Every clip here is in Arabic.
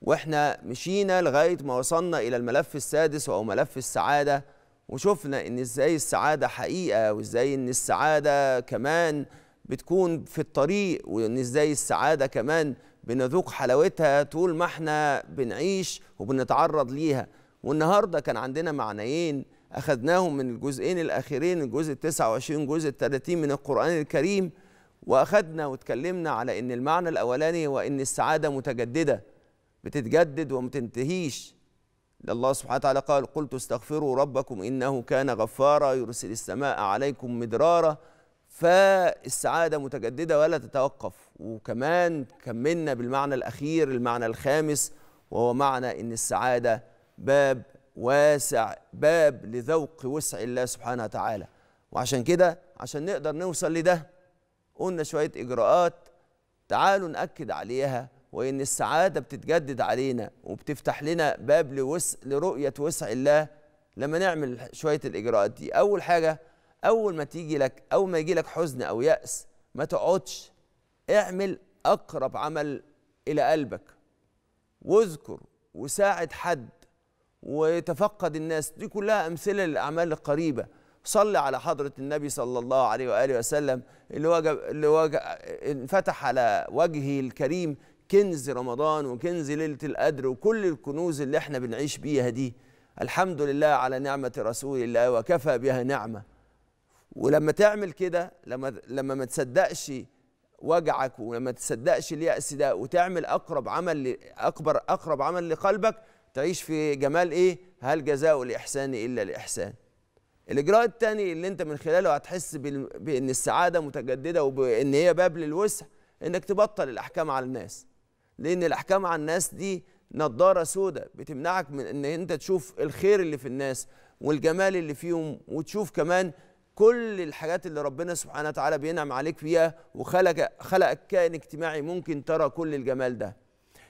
واحنا مشينا لغايه ما وصلنا الى الملف السادس وهو ملف السعاده وشفنا ان ازاي السعاده حقيقه وازاي ان السعاده كمان بتكون في الطريق وان ازاي السعاده كمان بنذوق حلاوتها طول ما احنا بنعيش وبنتعرض ليها والنهارده كان عندنا معنيين اخذناهم من الجزئين الاخرين الجزء 29 والجزء 30 من القران الكريم واخذنا واتكلمنا على ان المعنى الاولاني هو ان السعاده متجدده بتتجدد وما تنتهيش الله سبحانه وتعالى قال قلت استغفروا ربكم إنه كان غفارا يرسل السماء عليكم مدرارا فالسعادة متجددة ولا تتوقف وكمان كملنا بالمعنى الأخير المعنى الخامس وهو معنى إن السعادة باب واسع باب لذوق وسع الله سبحانه وتعالى وعشان كده عشان نقدر نوصل لده قلنا شوية إجراءات تعالوا نأكد عليها وإن السعادة بتتجدد علينا وبتفتح لنا باب لوسع لرؤية وسع الله لما نعمل شوية الإجراءات دي أول حاجة أول ما تيجي لك أول ما يجي لك حزن أو يأس ما تقعدش اعمل أقرب عمل إلى قلبك واذكر وساعد حد وتفقد الناس دي كلها أمثلة للأعمال القريبة صلي على حضرة النبي صلى الله عليه وآله وسلم اللي وجب اللي وجب انفتح على وجهه الكريم كنز رمضان وكنز ليلة القدر وكل الكنوز اللي احنا بنعيش بيها دي الحمد لله على نعمة رسول الله وكفى بها نعمة ولما تعمل كده لما لما ما تصدقش وجعك ولما تصدقش اليأس ده وتعمل أقرب عمل أكبر أقرب عمل لقلبك تعيش في جمال إيه؟ هل جزاء الإحسان إلا الإحسان الإجراء الثاني اللي أنت من خلاله هتحس بأن السعادة متجددة وبأن هي باب للوسع إنك تبطل الأحكام على الناس لان الاحكام على الناس دي نضاره سوداء بتمنعك من ان انت تشوف الخير اللي في الناس والجمال اللي فيهم وتشوف كمان كل الحاجات اللي ربنا سبحانه وتعالى بينعم عليك فيها وخلق خلقك كائن اجتماعي ممكن ترى كل الجمال ده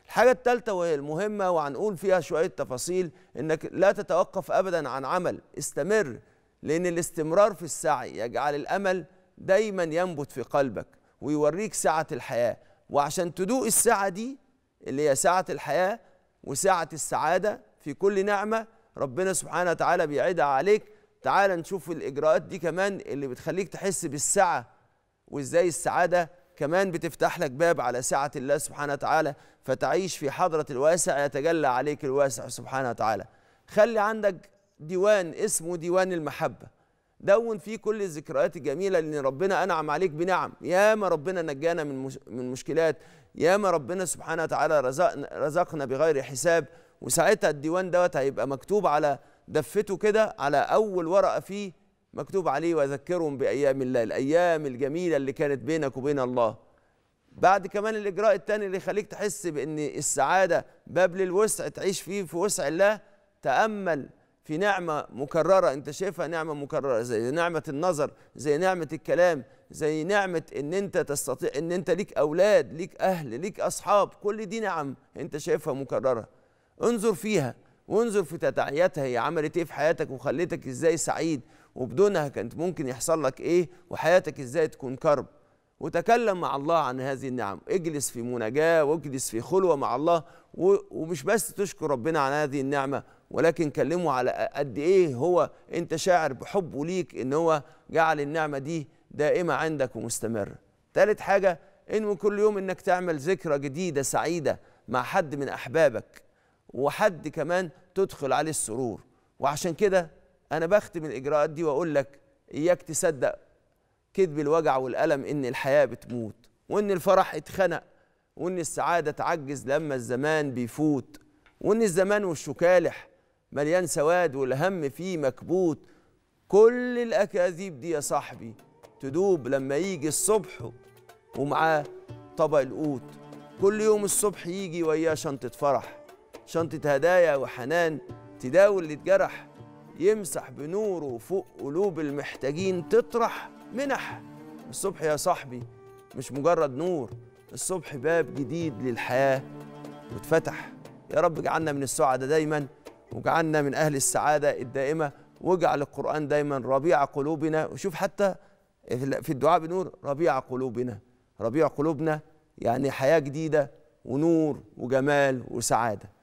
الحاجة التالتة وهي المهمة وهنقول فيها شوية تفاصيل انك لا تتوقف ابدا عن عمل استمر لان الاستمرار في السعي يجعل الامل دايما ينبت في قلبك ويوريك سعة الحياة وعشان تدوق السعة دي اللي هي ساعة الحياة وساعة السعادة في كل نعمة ربنا سبحانه وتعالى بيعيدها عليك تعال نشوف الإجراءات دي كمان اللي بتخليك تحس بالسعة وإزاي السعادة كمان بتفتح لك باب على سعة الله سبحانه وتعالى فتعيش في حضرة الواسع يتجلى عليك الواسع سبحانه وتعالى خلي عندك ديوان اسمه ديوان المحبه دون فيه كل الذكريات الجميله لان ربنا انعم عليك بنعم ياما ربنا نجانا من من مشكلات ياما ربنا سبحانه وتعالى رزقنا رزقنا بغير حساب وساعتها الديوان دوت هيبقى مكتوب على دفته كده على اول ورقه فيه مكتوب عليه واذكرهم بايام الله الايام الجميله اللي كانت بينك وبين الله بعد كمان الاجراء الثاني اللي يخليك تحس بان السعاده باب للوسع تعيش فيه في وسع الله تامل في نعمة مكررة أنت شايفها نعمة مكررة زي نعمة النظر زي نعمة الكلام زي نعمة أن أنت تستطيع أن أنت ليك أولاد ليك أهل ليك أصحاب كل دي نعم أنت شايفها مكررة انظر فيها وانظر في تداعياتها هي عملت إيه في حياتك وخلتك إزاي سعيد وبدونها كانت ممكن يحصل لك إيه وحياتك إزاي تكون كرب وتكلم مع الله عن هذه النعم اجلس في مناجاة واجلس في خلوة مع الله ومش بس تشكر ربنا على هذه النعمة ولكن كلمه على قد ايه هو انت شاعر بحبه ليك ان هو جعل النعمة دي دائمة عندك ومستمرة ثالث حاجة انه كل يوم انك تعمل ذكرى جديدة سعيدة مع حد من احبابك وحد كمان تدخل عليه السرور وعشان كده انا بختم الاجراءات دي واقول لك اياك تصدق كذب الوجع والألم إن الحياة بتموت وإن الفرح اتخنق وإن السعادة تعجز لما الزمان بيفوت وإن الزمان والشكالح مليان سواد والهم فيه مكبوت كل الأكاذيب دي يا صاحبي تدوب لما يجي الصبح ومعاه طبق القوت كل يوم الصبح يجي وياه شنطة فرح شنطة هدايا وحنان تداوي اللي اتجرح يمسح بنوره فوق قلوب المحتاجين تطرح منح الصبح يا صاحبي مش مجرد نور الصبح باب جديد للحياة واتفتح يا رب اجعلنا من السعداء دايما واجعلنا من أهل السعادة الدائمة واجعل القرآن دايما ربيع قلوبنا وشوف حتى في الدعاء بنور ربيع قلوبنا ربيع قلوبنا يعني حياة جديدة ونور وجمال وسعاده